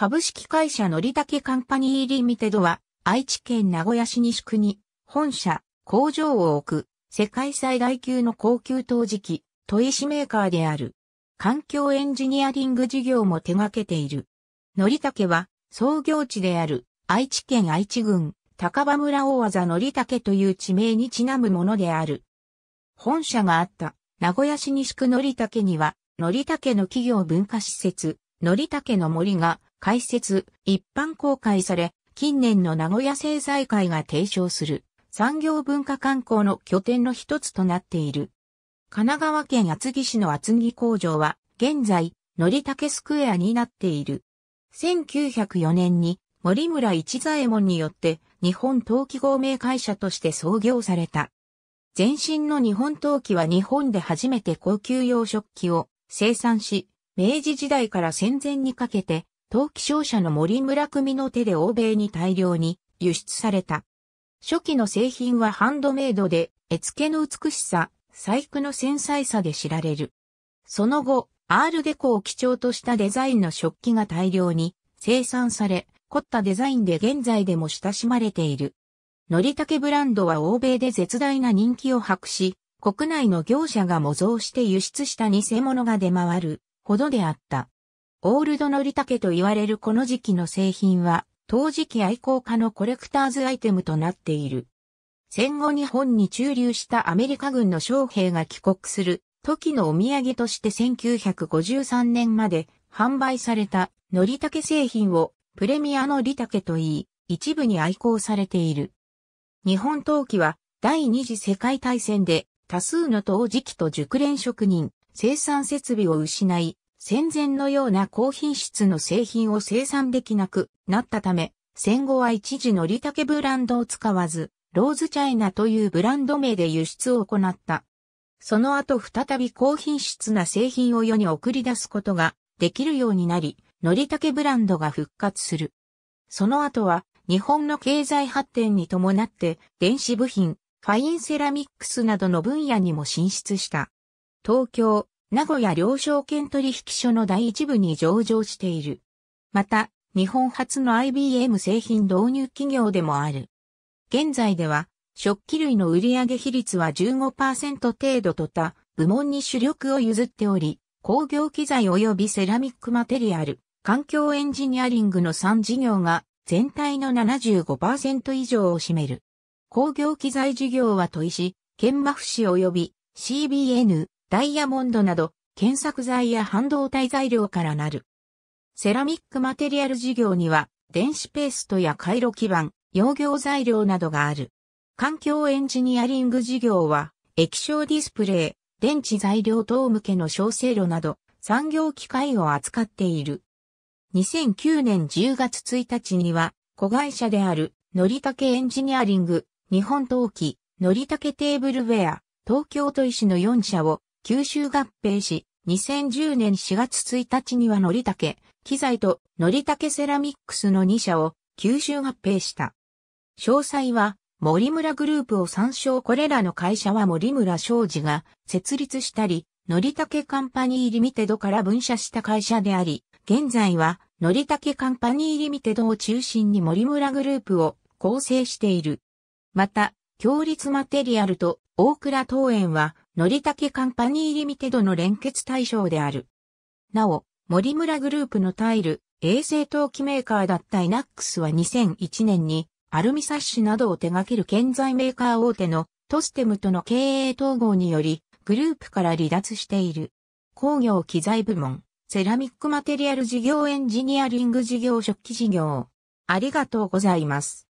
株式会社のりたけカンパニーリミテドは、愛知県名古屋市西区に、本社、工場を置く、世界最大級の高級陶磁器、砥石メーカーである。環境エンジニアリング事業も手掛けている。のりたけは、創業地である、愛知県愛知郡、高場村大技のりたけという地名にちなむものである。本社があった、名古屋市西区のりたけには、のりたけの企業文化施設、のりたけの森が開設、一般公開され、近年の名古屋政財会が提唱する産業文化観光の拠点の一つとなっている。神奈川県厚木市の厚木工場は、現在、のりたけスクエアになっている。1904年に森村一左衛門によって日本陶器合名会社として創業された。前身の日本陶器は日本で初めて高級洋食器を生産し、明治時代から戦前にかけて陶器商社の森村組の手で欧米に大量に輸出された。初期の製品はハンドメイドで、絵付けの美しさ、細工の繊細さで知られる。その後、アールデコを基調としたデザインの食器が大量に生産され、凝ったデザインで現在でも親しまれている。のりたけブランドは欧米で絶大な人気を博し、国内の業者が模造して輸出した偽物が出回るほどであった。オールドのりケと言われるこの時期の製品は、陶磁器愛好家のコレクターズアイテムとなっている。戦後日本に駐留したアメリカ軍の将兵が帰国する時のお土産として1953年まで販売されたのりケ製品をプレミアのりケと言い、一部に愛好されている。日本陶器は第二次世界大戦で多数の陶磁器と熟練職人、生産設備を失い、戦前のような高品質の製品を生産できなくなったため、戦後は一時のりたけブランドを使わず、ローズチャイナというブランド名で輸出を行った。その後再び高品質な製品を世に送り出すことができるようになり、のりたけブランドが復活する。その後は日本の経済発展に伴って電子部品、ファインセラミックスなどの分野にも進出した。東京、名古屋両証券取引所の第一部に上場している。また、日本初の IBM 製品導入企業でもある。現在では、食器類の売上比率は15%程度とた、部門に主力を譲っており、工業機材及びセラミックマテリアル、環境エンジニアリングの3事業が全体の75%以上を占める。工業機材事業は問石、研磨不死及び CBN、ダイヤモンドなど、検索材や半導体材料からなる。セラミックマテリアル事業には、電子ペーストや回路基板、溶業材料などがある。環境エンジニアリング事業は、液晶ディスプレイ、電池材料等向けの小生炉など、産業機械を扱っている。2009年10月1日には、子会社である、のりたけエンジニアリング、日本陶器、のりたけテーブルウェア、東京都医師の4社を吸収合併し、2010年4月1日にはのりたけ、機材とのりたけセラミックスの2社を吸収合併した。詳細は森村グループを参照これらの会社は森村商事が設立したり、のりたけカンパニーリミテドから分社した会社であり、現在はのりたけカンパニーリミテドを中心に森村グループを構成している。また、強立マテリアルと大倉東園はのりたけカンパニーリミテドの連結対象である。なお、森村グループのタイル、衛星陶器メーカーだったイナックスは2001年に、アルミサッシなどを手掛ける建材メーカー大手のトステムとの経営統合により、グループから離脱している。工業機材部門、セラミックマテリアル事業エンジニアリング事業食器事業。ありがとうございます。